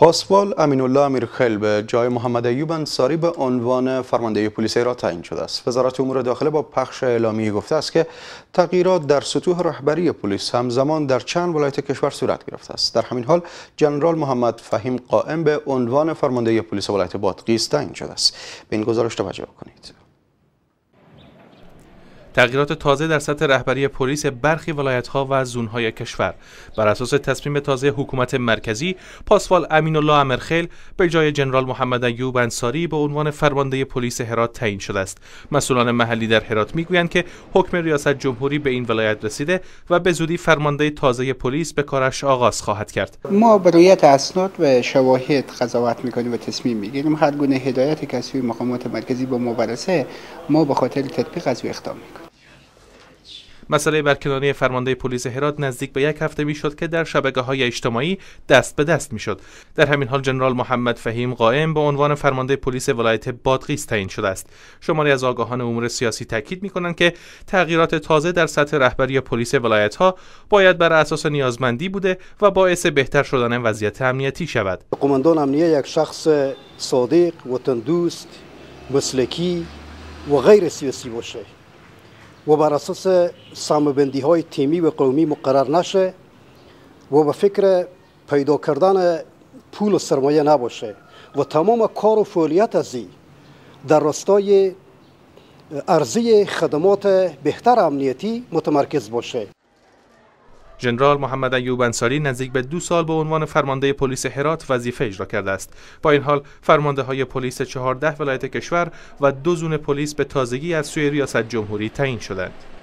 پاسوال امین الله خیل به جای محمد ایوب انصاری به عنوان فرمانده پلیس را تعیین شده است. وزارت امور داخله با پخش اعلامی گفته است که تغییرات در سطوح رهبری پلیس همزمان در چند ولایت کشور صورت گرفته است. در همین حال جنرال محمد فهیم قائم به عنوان فرمانده پلیس ولایت بادغیس تعیین شده است. به این گزارش توجه کنید. تغییرات تازه در سطح رهبری پلیس برخی ولایتها و زونهای کشور بر اساس تصمیم تازه حکومت مرکزی پاسوال امین الله امرخیل به جای جنرال محمد ایوب انصاری به عنوان فرمانده پلیس هرات تعیین شده است مسئولان محلی در هرات میگویند که حکم ریاست جمهوری به این ولایت رسیده و به زودی فرمانده تازه پلیس به کارش آغاز خواهد کرد ما بر اسناد و شواهد قضاوت میکنیم و تصمیم میگیریم هر گونه هدایت کسی مقامات مرکزی با مبارزه ما به خاطر تطبیق از اقدام مسئله برکناری فرمانده پلیس هرات نزدیک به یک هفته میشد که در شبکه های اجتماعی دست به دست میشد در همین حال جنرال محمد فهیم قائم به عنوان فرمانده پلیس ولایت بادغیس تعیین شده است شماری از آگاهان امور سیاسی تاکید میکنند که تغییرات تازه در سطح رهبری پلیس ولایت ها باید بر اساس نیازمندی بوده و باعث بهتر شدن وضعیت امنیتی شود قماندان امنیه یک شخص صادق وطن دوست مسلکی و غیر سیاسی باشه و بر اساس سامبندی های تیمی و قومی مقرر نشه و به فکر پیدا کردن پول و سرمایه نباشه و تمام کار و فعالیت ازی در راستای ارزی خدمات بهتر امنیتی متمرکز باشه ژنرال محمد ایوب انصاری نزدیک به دو سال به عنوان فرمانده پلیس هرات وظیفه اجرا کرده است با این حال فرمانده های پلیس 14 ولایت کشور و دو زون پلیس به تازگی از سوی ریاست جمهوری تعیین شدند